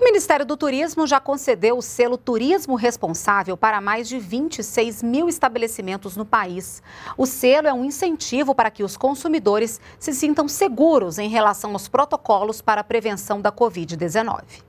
O Ministério do Turismo já concedeu o selo Turismo Responsável para mais de 26 mil estabelecimentos no país. O selo é um incentivo para que os consumidores se sintam seguros em relação aos protocolos para a prevenção da Covid-19.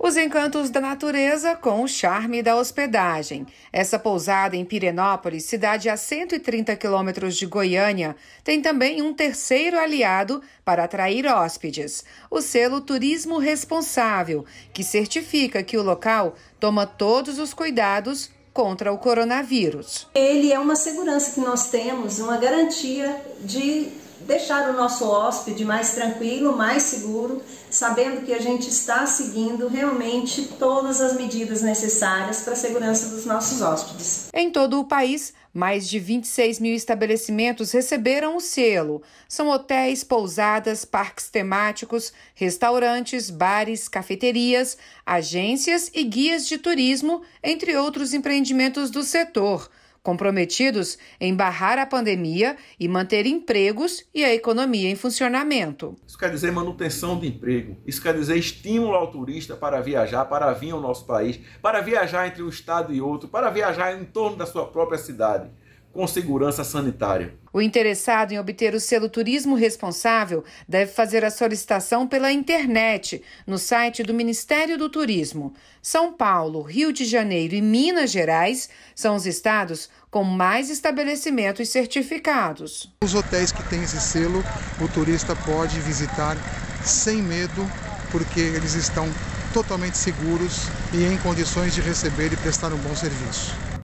Os encantos da natureza com o charme da hospedagem. Essa pousada em Pirenópolis, cidade a 130 quilômetros de Goiânia, tem também um terceiro aliado para atrair hóspedes: o selo Turismo Responsável, que certifica que o local toma todos os cuidados contra o coronavírus. Ele é uma segurança que nós temos, uma garantia de deixar o nosso hóspede mais tranquilo, mais seguro, sabendo que a gente está seguindo realmente todas as medidas necessárias para a segurança dos nossos hóspedes. Em todo o país, mais de 26 mil estabelecimentos receberam o selo. São hotéis, pousadas, parques temáticos, restaurantes, bares, cafeterias, agências e guias de turismo, entre outros empreendimentos do setor comprometidos em barrar a pandemia e manter empregos e a economia em funcionamento. Isso quer dizer manutenção de emprego, isso quer dizer estímulo ao turista para viajar, para vir ao nosso país, para viajar entre um estado e outro, para viajar em torno da sua própria cidade com segurança sanitária. O interessado em obter o selo Turismo Responsável deve fazer a solicitação pela internet, no site do Ministério do Turismo. São Paulo, Rio de Janeiro e Minas Gerais são os estados com mais estabelecimentos certificados. Os hotéis que têm esse selo, o turista pode visitar sem medo, porque eles estão totalmente seguros e em condições de receber e prestar um bom serviço.